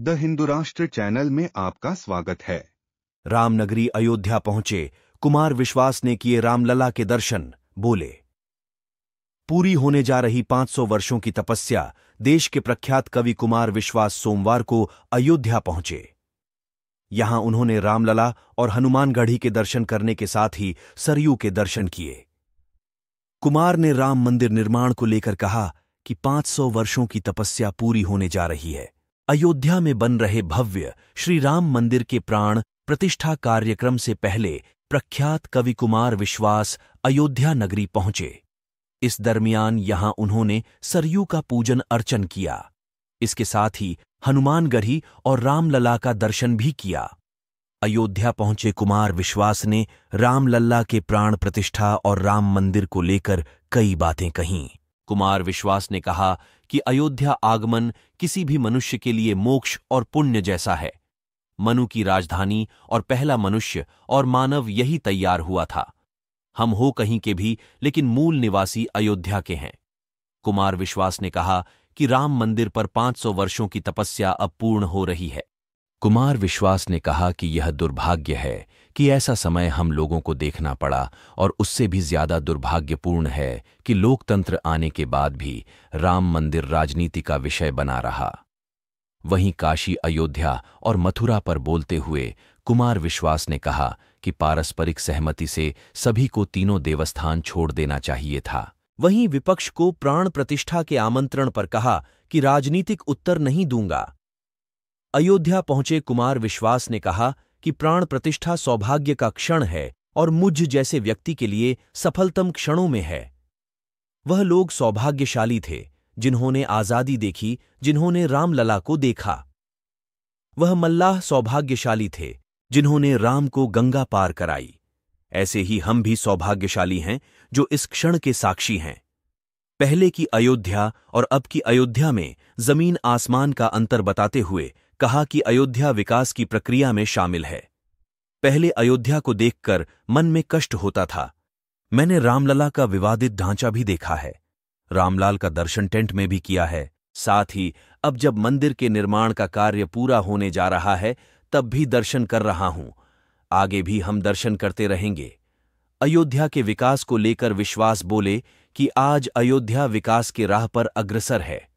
the Hindu राष्ट्र channel में आपका स्वागत है रामनगरी अयोध्या पहुंचे कुमार विश्वास ने किए रामलला के दर्शन बोले पूरी होने जा रही 500 वर्षों की तपस्या देश के प्रख्यात कवि कुमार विश्वास सोमवार को अयोध्या पहुंचे यहां उन्होंने रामलला और हनुमानगढ़ी के दर्शन करने के साथ ही सरयू के दर्शन किए कुमार ने राम मंदिर निर्माण को लेकर कहा कि 500 वर्षों की तपस्या पूरी होने जा रही है अयोध्या में बन रहे भव्य श्री राम मंदिर के प्राण प्रतिष्ठा कार्यक्रम से पहले प्रख्यात कवि कुमार विश्वास अयोध्या नगरी पहुंचे इस दरमियान यहां उन्होंने सरयू का पूजन अर्चन किया इसके साथ ही हनुमानगढ़ी और रामलला का दर्शन भी किया अयोध्या पहुंचे कुमार विश्वास ने रामलला के प्राण प्रतिष्ठा और राम मंदिर को लेकर कई बातें कहीं कुमार विश्वास ने कहा कि अयोध्या आगमन किसी भी मनुष्य के लिए मोक्ष और पुण्य जैसा है मनु की राजधानी और पहला मनुष्य और मानव यही तैयार हुआ था हम हो कहीं के भी लेकिन मूल निवासी अयोध्या के हैं कुमार विश्वास ने कहा कि राम मंदिर पर 500 वर्षों की तपस्या अब पूर्ण हो रही है कुमार विश्वास ने कहा कि यह दुर्भाग्य है कि ऐसा समय हम लोगों को देखना पड़ा और उससे भी ज्यादा दुर्भाग्यपूर्ण है कि लोकतंत्र आने के बाद भी राम मंदिर राजनीति का विषय बना रहा वहीं काशी अयोध्या और मथुरा पर बोलते हुए कुमार विश्वास ने कहा कि पारस्परिक सहमति से सभी को तीनों देवस्थान छोड़ देना चाहिए था वहीं विपक्ष को प्राण प्रतिष्ठा के आमंत्रण पर कहा कि राजनीतिक उत्तर नहीं दूंगा अयोध्या पहुंचे कुमार विश्वास ने कहा कि प्राण प्रतिष्ठा सौभाग्य का क्षण है और मुझ जैसे व्यक्ति के लिए सफलतम क्षणों में है वह लोग सौभाग्यशाली थे जिन्होंने आजादी देखी जिन्होंने रामलला को देखा वह मल्लाह सौभाग्यशाली थे जिन्होंने राम को गंगा पार कराई ऐसे ही हम भी सौभाग्यशाली हैं जो इस क्षण के साक्षी हैं पहले की अयोध्या और अब की अयोध्या में जमीन आसमान का अंतर बताते हुए कहा कि अयोध्या विकास की प्रक्रिया में शामिल है पहले अयोध्या को देखकर मन में कष्ट होता था मैंने रामलला का विवादित ढांचा भी देखा है रामलाल का दर्शन टेंट में भी किया है साथ ही अब जब मंदिर के निर्माण का कार्य पूरा होने जा रहा है तब भी दर्शन कर रहा हूं आगे भी हम दर्शन करते रहेंगे अयोध्या के विकास को लेकर विश्वास बोले कि आज अयोध्या विकास के राह पर अग्रसर है